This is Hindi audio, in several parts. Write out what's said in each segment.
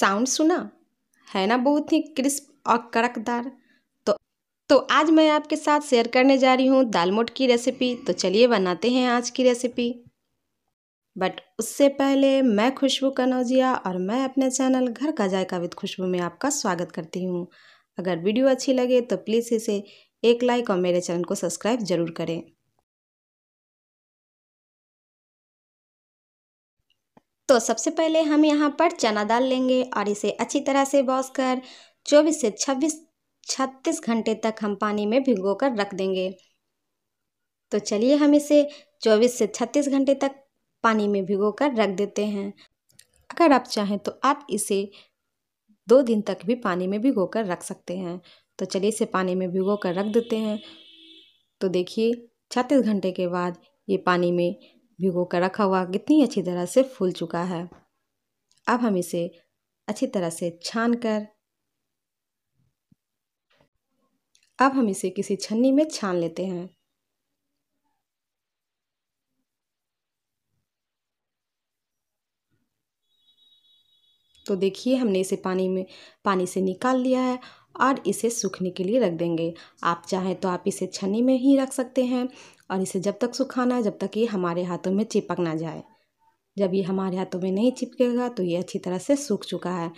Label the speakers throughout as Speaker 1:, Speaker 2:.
Speaker 1: साउंड सुना है ना बहुत ही क्रिस्प और कड़कदार तो तो आज मैं आपके साथ शेयर करने जा रही हूँ दालमोट की रेसिपी तो चलिए बनाते हैं आज की रेसिपी बट उससे पहले मैं खुशबू कनौजिया और मैं अपने चैनल घर का जायका विद खुशबू में आपका स्वागत करती हूँ अगर वीडियो अच्छी लगे तो प्लीज़ इसे एक लाइक और मेरे चैनल को सब्सक्राइब जरूर करें तो सबसे पहले हम यहाँ पर चना दाल लेंगे और इसे अच्छी तरह से वॉश कर चौबीस से छब्बीस छत्तीस घंटे तक हम पानी में भिगो कर रख देंगे तो चलिए हम इसे चौबीस से छत्तीस घंटे तक पानी में भिगो कर रख देते हैं अगर आप चाहें तो आप इसे दो दिन तक भी पानी में भिगो कर रख सकते हैं तो चलिए इसे पानी में भिगो कर रख देते हैं तो देखिए छत्तीस घंटे के बाद ये पानी में भिगो कर रखा हुआ कितनी अच्छी तरह से फूल चुका है अब हम इसे अच्छी तरह से छान कर अब हम इसे किसी छन्नी में छान लेते हैं तो देखिए हमने इसे पानी में पानी से निकाल लिया है और इसे सूखने के लिए रख देंगे आप चाहें तो आप इसे छन्नी में ही रख सकते हैं और इसे जब तक सुखाना है जब तक ये हमारे हाथों में चिपक ना जाए जब ये हमारे हाथों में नहीं चिपकेगा तो ये अच्छी तरह से सूख चुका है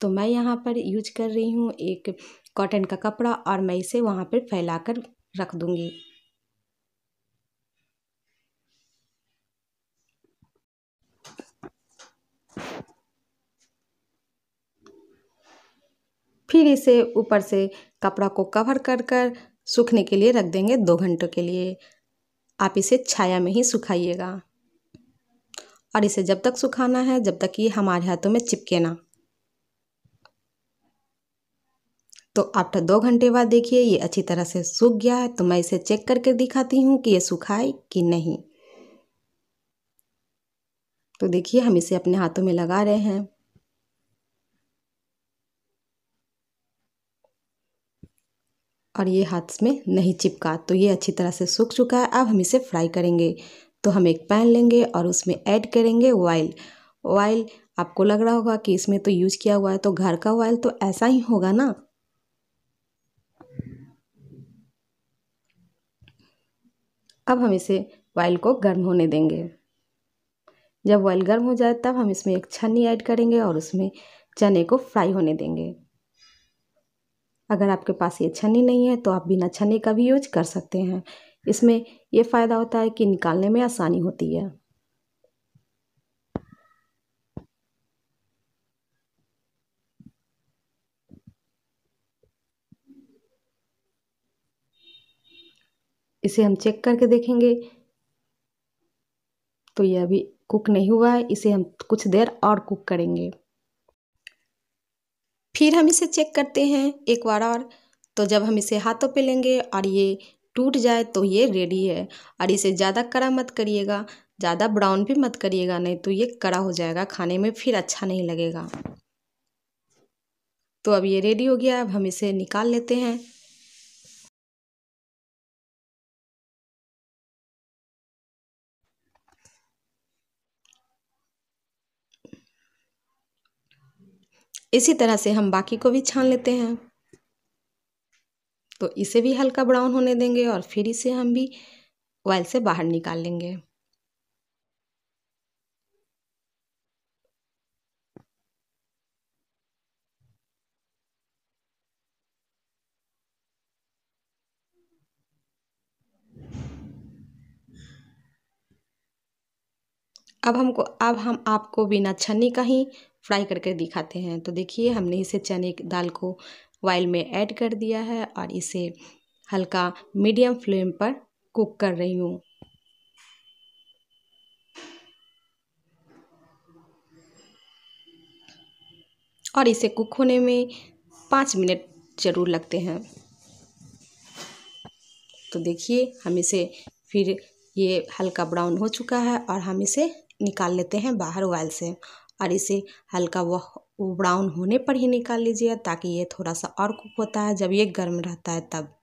Speaker 1: तो मैं यहाँ पर यूज कर रही हूँ एक कॉटन का कपड़ा और मैं इसे वहाँ पर फैला कर रख दूँगी फिर इसे ऊपर से कपड़ा को कवर कर कर सूखने के लिए रख देंगे दो घंटों के लिए आप इसे छाया में ही सुखाइएगा और इसे जब तक सुखाना है जब तक ये हमारे हाथों में चिपके ना तो आफ्टर दो घंटे बाद देखिए ये अच्छी तरह से सूख गया है तो मैं इसे चेक करके दिखाती हूँ कि ये सूखा है कि नहीं तो देखिए हम इसे अपने हाथों में लगा रहे हैं और ये हाथ में नहीं चिपका तो ये अच्छी तरह से सूख चुका है अब हम इसे फ्राई करेंगे तो हम एक पैन लेंगे और उसमें ऐड करेंगे ऑयल ऑयल आपको लग रहा होगा कि इसमें तो यूज किया हुआ है तो घर का ऑयल तो ऐसा ही होगा ना अब हम इसे ऑयल को गर्म होने देंगे जब ऑयल गर्म हो जाए तब हम इसमें एक छन्नी ऐड करेंगे और उसमें चने को फ्राई होने देंगे अगर आपके पास ये छन्नी नहीं है तो आप बिना छन्नी का भी यूज कर सकते हैं इसमें ये फ़ायदा होता है कि निकालने में आसानी होती है इसे हम चेक करके देखेंगे तो यह अभी कुक नहीं हुआ है इसे हम कुछ देर और कुक करेंगे फिर हम इसे चेक करते हैं एक बार और तो जब हम इसे हाथों पे लेंगे और ये टूट जाए तो ये रेडी है और इसे ज़्यादा कड़ा मत करिएगा ज़्यादा ब्राउन भी मत करिएगा नहीं तो ये कड़ा हो जाएगा खाने में फिर अच्छा नहीं लगेगा तो अब ये रेडी हो गया अब हम इसे निकाल लेते हैं इसी तरह से हम बाकी को भी छान लेते हैं तो इसे भी हल्का ब्राउन होने देंगे और फिर इसे हम भी ऑयल से बाहर निकाल लेंगे अब हमको अब हम आपको बिना छन्नी का ही फ्राई करके दिखाते हैं तो देखिए हमने इसे चने दाल को वाइल में ऐड कर दिया है और इसे हल्का मीडियम फ्लेम पर कुक कर रही हूँ और इसे कुक होने में पाँच मिनट ज़रूर लगते हैं तो देखिए हम इसे फिर ये हल्का ब्राउन हो चुका है और हम इसे निकाल लेते हैं बाहर वाइल से और इसे हल्का वह ब्राउन होने पर ही निकाल लीजिए ताकि ये थोड़ा सा और कुक होता है जब ये गर्म रहता है तब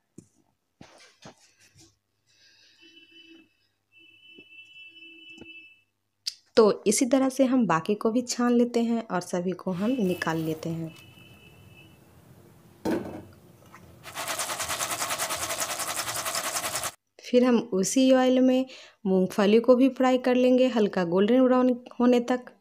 Speaker 1: तो इसी तरह से हम बाकी को भी छान लेते हैं और सभी को हम निकाल लेते हैं फिर हम उसी ऑयल में मूंगफली को भी फ्राई कर लेंगे हल्का गोल्डन ब्राउन होने तक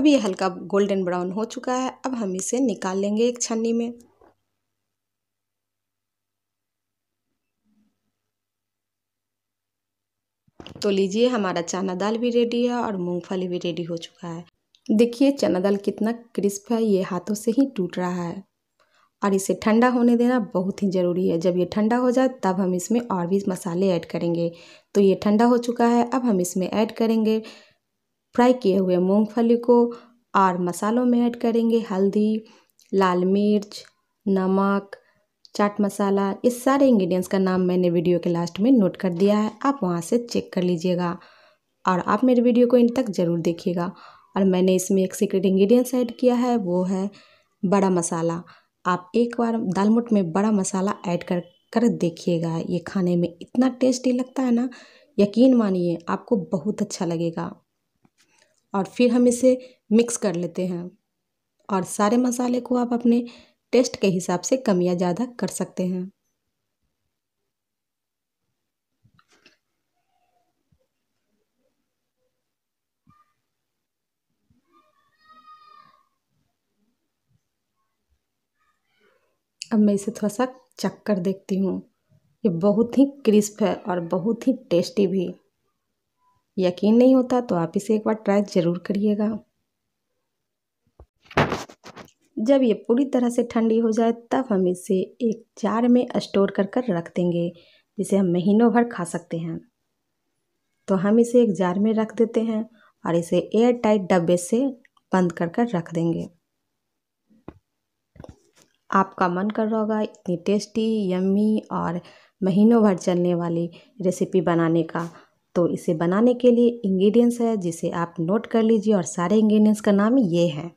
Speaker 1: अब ये हल्का गोल्डन ब्राउन हो चुका है अब हम इसे निकाल लेंगे एक छन्नी में तो लीजिए हमारा चना दाल भी रेडी है और मूंगफली भी रेडी हो चुका है देखिए चना दाल कितना क्रिस्प है ये हाथों से ही टूट रहा है और इसे ठंडा होने देना बहुत ही ज़रूरी है जब ये ठंडा हो जाए तब हम इसमें और भी मसाले ऐड करेंगे तो ये ठंडा हो चुका है अब हम इसमें ऐड करेंगे फ्राई किए हुए मूंगफली को और मसालों में ऐड करेंगे हल्दी लाल मिर्च नमक चाट मसाला इस सारे इंग्रेडिएंट्स का नाम मैंने वीडियो के लास्ट में नोट कर दिया है आप वहाँ से चेक कर लीजिएगा और आप मेरे वीडियो को इन तक ज़रूर देखिएगा और मैंने इसमें एक सीक्रेट इंग्रेडिएंट्स ऐड किया है वो है बड़ा मसाला आप एक बार दालमोट में बड़ा मसाला ऐड कर कर देखिएगा ये खाने में इतना टेस्टी लगता है ना यकीन मानिए आपको बहुत अच्छा लगेगा और फिर हम इसे मिक्स कर लेते हैं और सारे मसाले को आप अपने टेस्ट के हिसाब से कम या ज़्यादा कर सकते हैं अब मैं इसे थोड़ा सा चक कर देखती हूँ ये बहुत ही क्रिस्प है और बहुत ही टेस्टी भी यकीन नहीं होता तो आप इसे एक बार ट्राई ज़रूर करिएगा जब ये पूरी तरह से ठंडी हो जाए तब हम इसे एक जार में स्टोर कर कर रख देंगे जिसे हम महीनों भर खा सकते हैं तो हम इसे एक जार में रख देते हैं और इसे एयर टाइट डब्बे से बंद कर कर रख देंगे आपका मन कर रहा होगा इतनी टेस्टी यम्मी और महीनों भर चलने वाली रेसिपी बनाने का तो इसे बनाने के लिए इंग्रेडिएंट्स है जिसे आप नोट कर लीजिए और सारे इंग्रेडिएंट्स का नाम ये है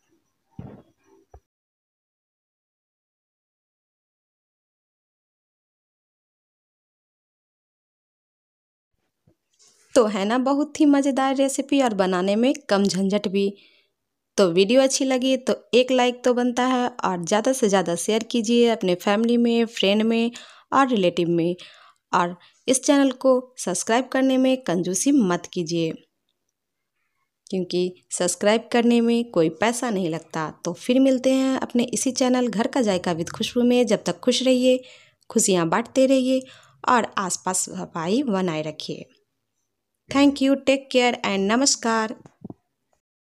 Speaker 1: तो है ना बहुत ही मज़ेदार रेसिपी और बनाने में कम झंझट भी तो वीडियो अच्छी लगी तो एक लाइक तो बनता है और ज़्यादा से ज़्यादा शेयर कीजिए अपने फैमिली में फ्रेंड में और रिलेटिव में और इस चैनल को सब्सक्राइब करने में कंजूसी मत कीजिए क्योंकि सब्सक्राइब करने में कोई पैसा नहीं लगता तो फिर मिलते हैं अपने इसी चैनल घर का जायका विद खुशबू में जब तक खुश रहिए खुशियाँ बांटते रहिए और आसपास सफाई बनाए रखिए thank you take care and नमस्कार